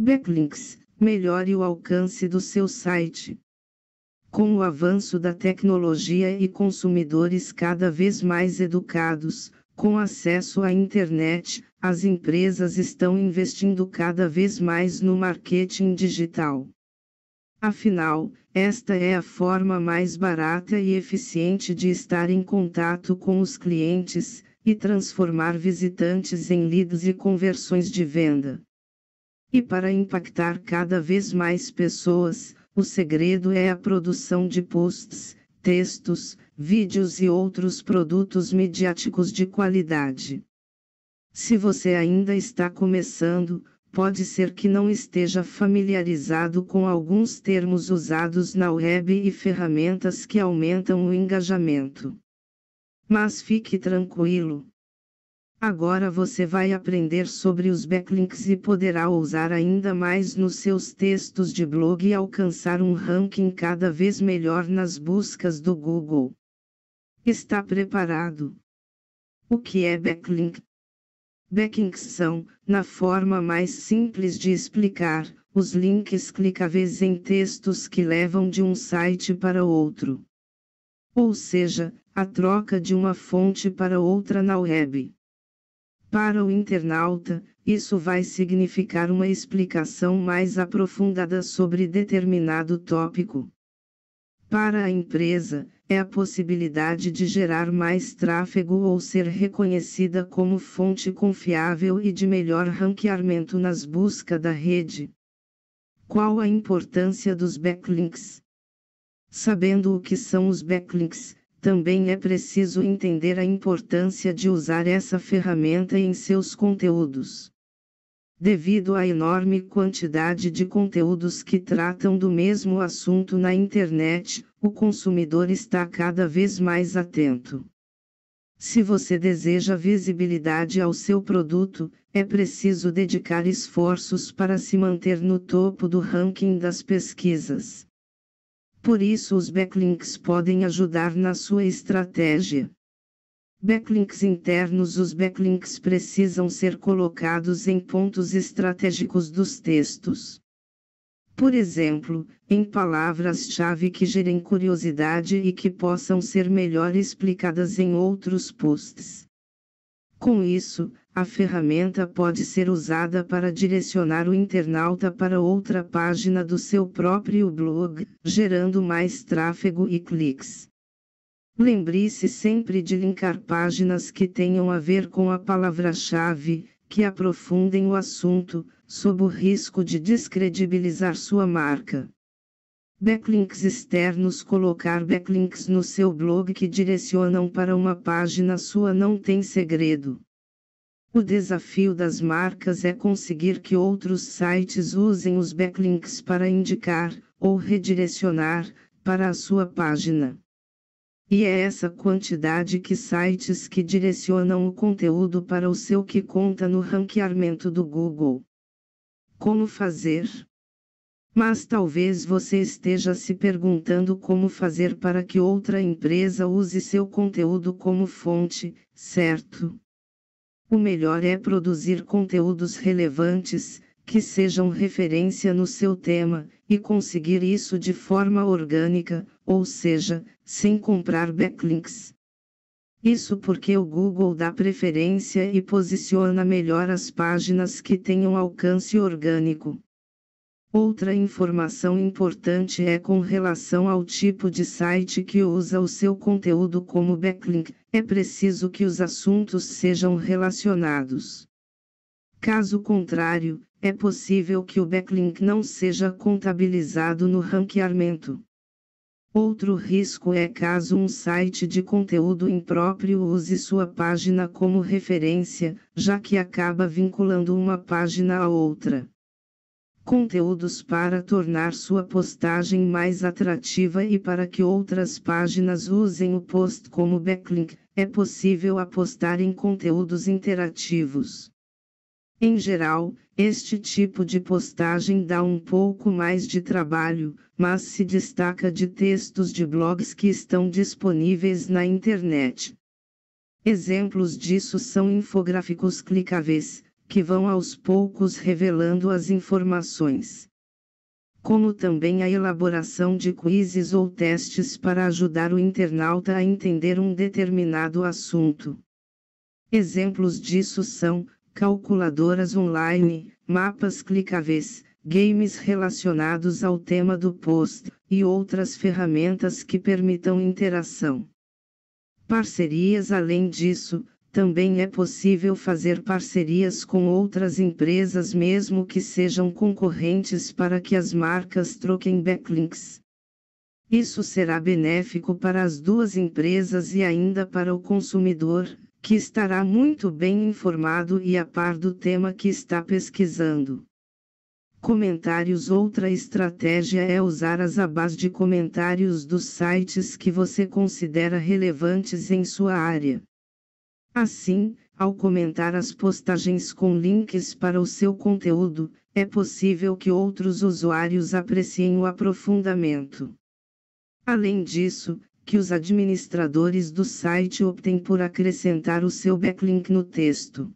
Backlinks, melhore o alcance do seu site. Com o avanço da tecnologia e consumidores cada vez mais educados, com acesso à internet, as empresas estão investindo cada vez mais no marketing digital. Afinal, esta é a forma mais barata e eficiente de estar em contato com os clientes e transformar visitantes em leads e conversões de venda. E para impactar cada vez mais pessoas, o segredo é a produção de posts, textos, vídeos e outros produtos midiáticos de qualidade. Se você ainda está começando, pode ser que não esteja familiarizado com alguns termos usados na web e ferramentas que aumentam o engajamento. Mas fique tranquilo, Agora você vai aprender sobre os backlinks e poderá usar ainda mais nos seus textos de blog e alcançar um ranking cada vez melhor nas buscas do Google. Está preparado? O que é backlink? Backlinks são, na forma mais simples de explicar, os links clicáveis em textos que levam de um site para outro. Ou seja, a troca de uma fonte para outra na web. Para o internauta, isso vai significar uma explicação mais aprofundada sobre determinado tópico. Para a empresa, é a possibilidade de gerar mais tráfego ou ser reconhecida como fonte confiável e de melhor ranqueamento nas buscas da rede. Qual a importância dos backlinks? Sabendo o que são os backlinks, também é preciso entender a importância de usar essa ferramenta em seus conteúdos. Devido à enorme quantidade de conteúdos que tratam do mesmo assunto na internet, o consumidor está cada vez mais atento. Se você deseja visibilidade ao seu produto, é preciso dedicar esforços para se manter no topo do ranking das pesquisas. Por isso os backlinks podem ajudar na sua estratégia. Backlinks internos Os backlinks precisam ser colocados em pontos estratégicos dos textos. Por exemplo, em palavras-chave que gerem curiosidade e que possam ser melhor explicadas em outros posts. Com isso, a ferramenta pode ser usada para direcionar o internauta para outra página do seu próprio blog, gerando mais tráfego e cliques. Lembre-se sempre de linkar páginas que tenham a ver com a palavra-chave, que aprofundem o assunto, sob o risco de descredibilizar sua marca. Backlinks externos Colocar backlinks no seu blog que direcionam para uma página sua não tem segredo. O desafio das marcas é conseguir que outros sites usem os backlinks para indicar, ou redirecionar, para a sua página. E é essa quantidade que sites que direcionam o conteúdo para o seu que conta no ranqueamento do Google. Como fazer? Mas talvez você esteja se perguntando como fazer para que outra empresa use seu conteúdo como fonte, certo? O melhor é produzir conteúdos relevantes, que sejam referência no seu tema, e conseguir isso de forma orgânica, ou seja, sem comprar backlinks. Isso porque o Google dá preferência e posiciona melhor as páginas que tenham alcance orgânico. Outra informação importante é com relação ao tipo de site que usa o seu conteúdo como backlink, é preciso que os assuntos sejam relacionados. Caso contrário, é possível que o backlink não seja contabilizado no ranqueamento. Outro risco é caso um site de conteúdo impróprio use sua página como referência, já que acaba vinculando uma página a outra conteúdos para tornar sua postagem mais atrativa e para que outras páginas usem o post como backlink, é possível apostar em conteúdos interativos. Em geral, este tipo de postagem dá um pouco mais de trabalho, mas se destaca de textos de blogs que estão disponíveis na internet. Exemplos disso são infográficos clicáveis, que vão aos poucos revelando as informações. Como também a elaboração de quizzes ou testes para ajudar o internauta a entender um determinado assunto. Exemplos disso são calculadoras online, mapas clicáveis, games relacionados ao tema do post e outras ferramentas que permitam interação. Parcerias Além disso, também é possível fazer parcerias com outras empresas mesmo que sejam concorrentes para que as marcas troquem backlinks. Isso será benéfico para as duas empresas e ainda para o consumidor, que estará muito bem informado e a par do tema que está pesquisando. Comentários Outra estratégia é usar as abas de comentários dos sites que você considera relevantes em sua área. Assim, ao comentar as postagens com links para o seu conteúdo, é possível que outros usuários apreciem o aprofundamento. Além disso, que os administradores do site optem por acrescentar o seu backlink no texto.